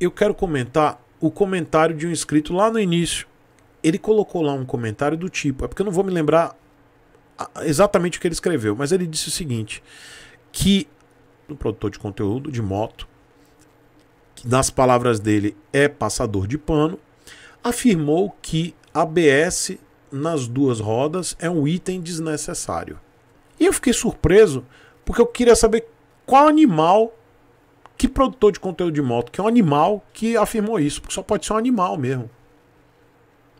eu quero comentar o comentário de um inscrito lá no início. Ele colocou lá um comentário do tipo, é porque eu não vou me lembrar exatamente o que ele escreveu, mas ele disse o seguinte: que o produtor de conteúdo de moto, que nas palavras dele é passador de pano, afirmou que ABS nas duas rodas é um item desnecessário. E eu fiquei surpreso porque eu queria saber qual animal que produtor de conteúdo de moto, que é um animal, que afirmou isso? Porque só pode ser um animal mesmo.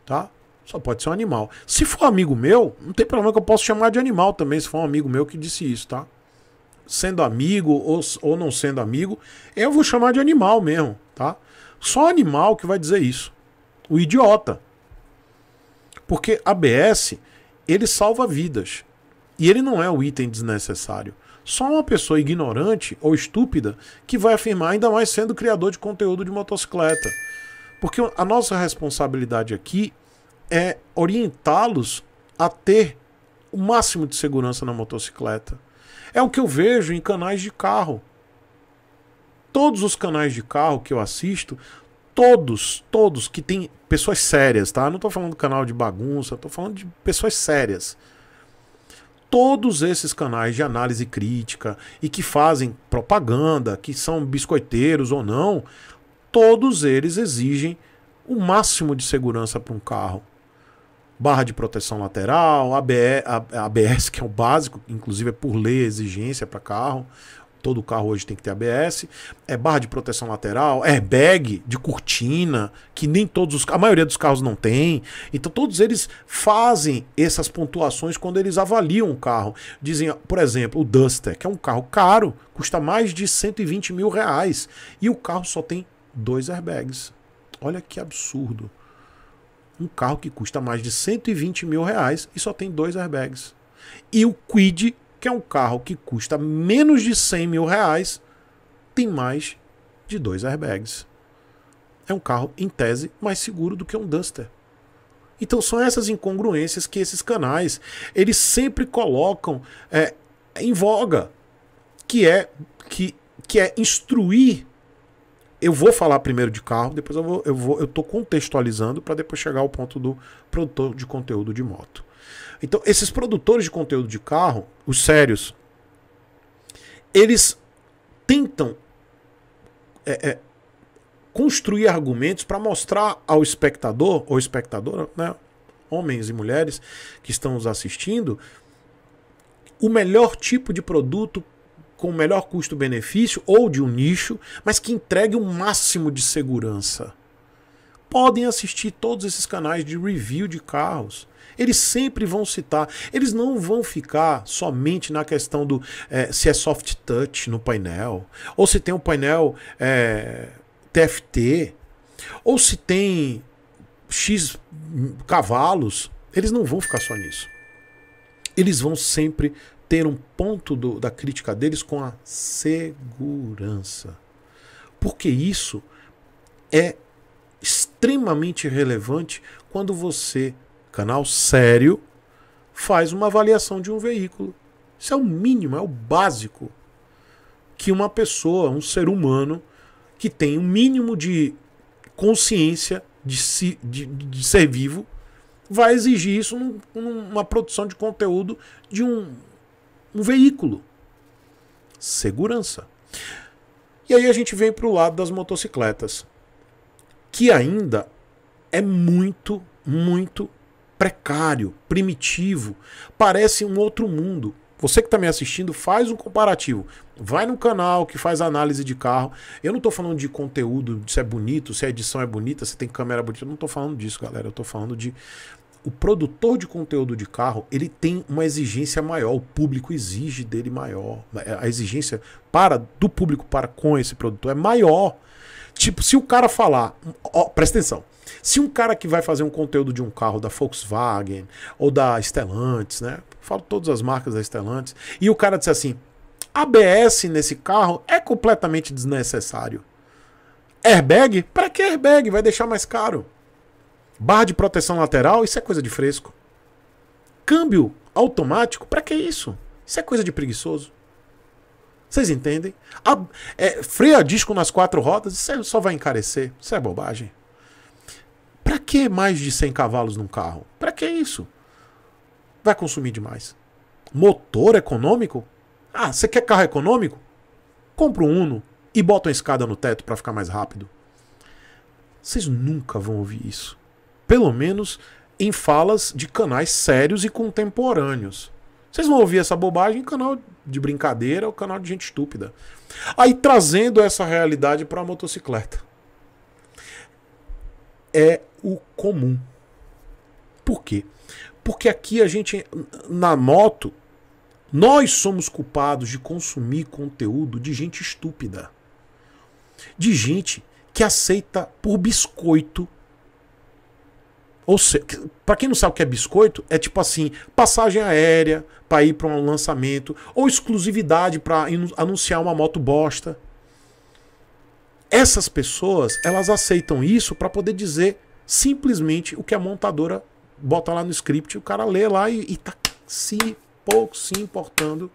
Tá? Só pode ser um animal. Se for amigo meu, não tem problema que eu posso chamar de animal também, se for um amigo meu que disse isso, tá? Sendo amigo ou, ou não sendo amigo, eu vou chamar de animal mesmo, tá? Só animal que vai dizer isso. O idiota. Porque ABS, ele salva vidas. E ele não é o item desnecessário. Só uma pessoa ignorante ou estúpida que vai afirmar, ainda mais sendo criador de conteúdo de motocicleta. Porque a nossa responsabilidade aqui é orientá-los a ter o máximo de segurança na motocicleta. É o que eu vejo em canais de carro. Todos os canais de carro que eu assisto, todos, todos que tem pessoas sérias, tá? Não tô falando canal de bagunça, tô falando de pessoas sérias todos esses canais de análise crítica e que fazem propaganda, que são biscoiteiros ou não, todos eles exigem o máximo de segurança para um carro. Barra de proteção lateral, ABS, que é o básico, inclusive é por lei a exigência para carro, todo carro hoje tem que ter ABS, é barra de proteção lateral, airbag é de cortina, que nem todos os a maioria dos carros não tem. Então todos eles fazem essas pontuações quando eles avaliam o carro. Dizem, por exemplo, o Duster, que é um carro caro, custa mais de 120 mil reais e o carro só tem dois airbags. Olha que absurdo. Um carro que custa mais de 120 mil reais e só tem dois airbags. E o Quid que é um carro que custa menos de 100 mil reais, tem mais de dois airbags. É um carro, em tese, mais seguro do que um Duster. Então são essas incongruências que esses canais eles sempre colocam é, em voga, que é que, que é instruir. Eu vou falar primeiro de carro, depois eu vou eu vou eu tô contextualizando para depois chegar ao ponto do produtor de conteúdo de moto. Então, esses produtores de conteúdo de carro, os sérios, eles tentam é, é, construir argumentos para mostrar ao espectador ou espectadora, né, homens e mulheres que estão nos assistindo, o melhor tipo de produto com o melhor custo-benefício ou de um nicho, mas que entregue o um máximo de segurança podem assistir todos esses canais de review de carros. Eles sempre vão citar. Eles não vão ficar somente na questão do é, se é soft touch no painel, ou se tem um painel é, eh, TFT, ou se tem X cavalos. Eles não vão ficar só nisso. Eles vão sempre ter um ponto do, da crítica deles com a segurança. Porque isso é extremamente relevante quando você, canal sério, faz uma avaliação de um veículo. Isso é o mínimo, é o básico que uma pessoa, um ser humano que tem um mínimo de consciência de, si, de, de ser vivo, vai exigir isso num, numa produção de conteúdo de um, um veículo. Segurança. E aí a gente vem para o lado das motocicletas que ainda é muito, muito precário, primitivo, parece um outro mundo. Você que está me assistindo, faz um comparativo. Vai no canal que faz análise de carro. Eu não estou falando de conteúdo, se é bonito, se a edição é bonita, se tem câmera bonita. Eu não estou falando disso, galera. Eu estou falando de o produtor de conteúdo de carro ele tem uma exigência maior, o público exige dele maior, a exigência para do público para com esse produtor é maior. Tipo, se o cara falar, ó, presta atenção, se um cara que vai fazer um conteúdo de um carro da Volkswagen ou da Stellantis, né? Falo todas as marcas da Stellantis, e o cara disse assim: ABS nesse carro é completamente desnecessário. Airbag? Para que airbag? Vai deixar mais caro. Barra de proteção lateral, isso é coisa de fresco. Câmbio automático, para que isso? Isso é coisa de preguiçoso. Vocês entendem? A, é, freio a disco nas quatro rodas, isso é, só vai encarecer. Isso é bobagem. Para que mais de 100 cavalos num carro? Para que isso? Vai consumir demais. Motor econômico? Ah, você quer carro econômico? Compra um Uno e bota uma escada no teto para ficar mais rápido. Vocês nunca vão ouvir isso pelo menos em falas de canais sérios e contemporâneos. Vocês vão ouvir essa bobagem em canal de brincadeira ou canal de gente estúpida. Aí trazendo essa realidade para a motocicleta. É o comum. Por quê? Porque aqui a gente, na moto, nós somos culpados de consumir conteúdo de gente estúpida. De gente que aceita por biscoito ou seja, para quem não sabe o que é biscoito, é tipo assim, passagem aérea para ir para um lançamento, ou exclusividade para anunciar uma moto bosta. Essas pessoas, elas aceitam isso para poder dizer simplesmente o que a montadora bota lá no script, o cara lê lá e, e tá se pouco se importando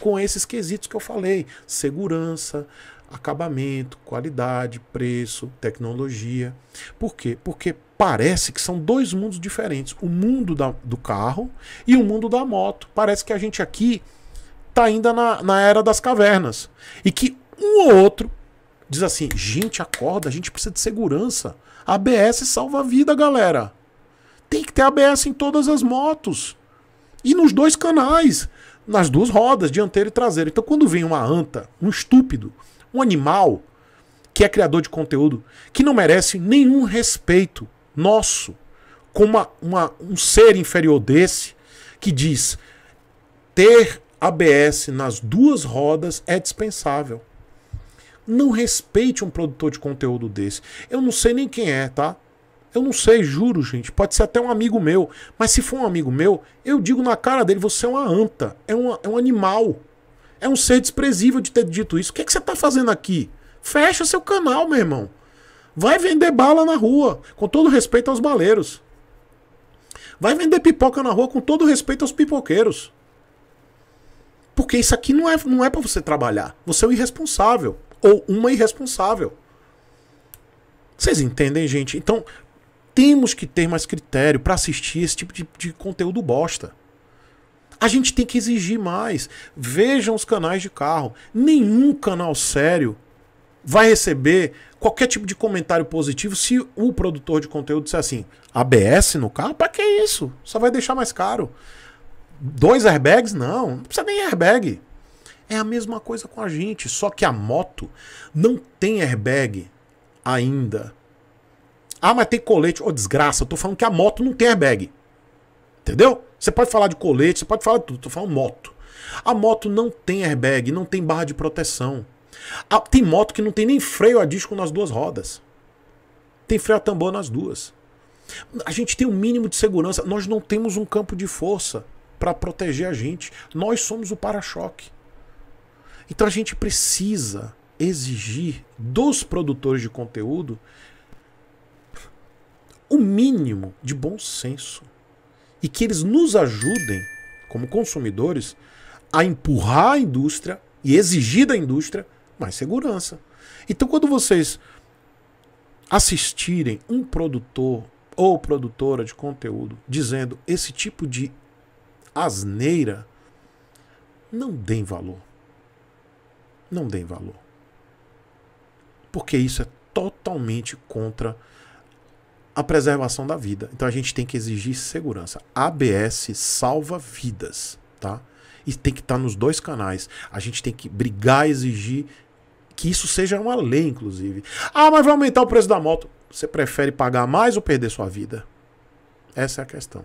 com esses quesitos que eu falei: segurança, acabamento, qualidade, preço, tecnologia. Por quê? Porque parece que são dois mundos diferentes: o mundo da, do carro e o mundo da moto. Parece que a gente aqui está ainda na, na era das cavernas e que um ou outro diz assim: gente, acorda, a gente precisa de segurança. ABS salva a vida, galera. Tem que ter ABS em todas as motos e nos dois canais nas duas rodas, dianteira e traseira. Então, quando vem uma anta, um estúpido, um animal que é criador de conteúdo, que não merece nenhum respeito nosso, com uma, uma, um ser inferior desse, que diz ter ABS nas duas rodas é dispensável. Não respeite um produtor de conteúdo desse. Eu não sei nem quem é, tá? Eu não sei, juro, gente. Pode ser até um amigo meu. Mas se for um amigo meu, eu digo na cara dele: você é uma anta, é, uma, é um animal. É um ser desprezível de ter dito isso. O que, é que você está fazendo aqui? Fecha seu canal, meu irmão. Vai vender bala na rua, com todo respeito aos baleiros. Vai vender pipoca na rua, com todo respeito aos pipoqueiros. Porque isso aqui não é, não é para você trabalhar. Você é um irresponsável. Ou uma irresponsável. Vocês entendem, gente? Então, temos que ter mais critério para assistir esse tipo de, de conteúdo bosta. A gente tem que exigir mais. Vejam os canais de carro. Nenhum canal sério vai receber qualquer tipo de comentário positivo se o produtor de conteúdo disser assim: ABS no carro? Para que isso? Só vai deixar mais caro. Dois airbags? Não, não precisa nem airbag. É a mesma coisa com a gente, só que a moto não tem airbag ainda. Ah, mas tem colete. Ô, oh, desgraça, eu tô falando que a moto não tem airbag. Entendeu? Você pode falar de colete, você pode falar de tudo, tô falando moto. A moto não tem airbag, não tem barra de proteção. tem moto que não tem nem freio a disco nas duas rodas. Tem freio a tambor nas duas. A gente tem um mínimo de segurança. Nós não temos um campo de força para proteger a gente. Nós somos o para-choque. Então a gente precisa exigir dos produtores de conteúdo o mínimo de bom senso e que eles nos ajudem, como consumidores, a empurrar a indústria e exigir da indústria mais segurança. Então, quando vocês assistirem um produtor ou produtora de conteúdo dizendo esse tipo de asneira, não deem valor. Não deem valor. Porque isso é totalmente contra a preservação da vida. Então a gente tem que exigir segurança. ABS salva vidas, tá? E tem que estar tá nos dois canais. A gente tem que brigar, exigir que isso seja uma lei, inclusive. Ah, mas vai aumentar o preço da moto. Você prefere pagar mais ou perder sua vida? Essa é a questão.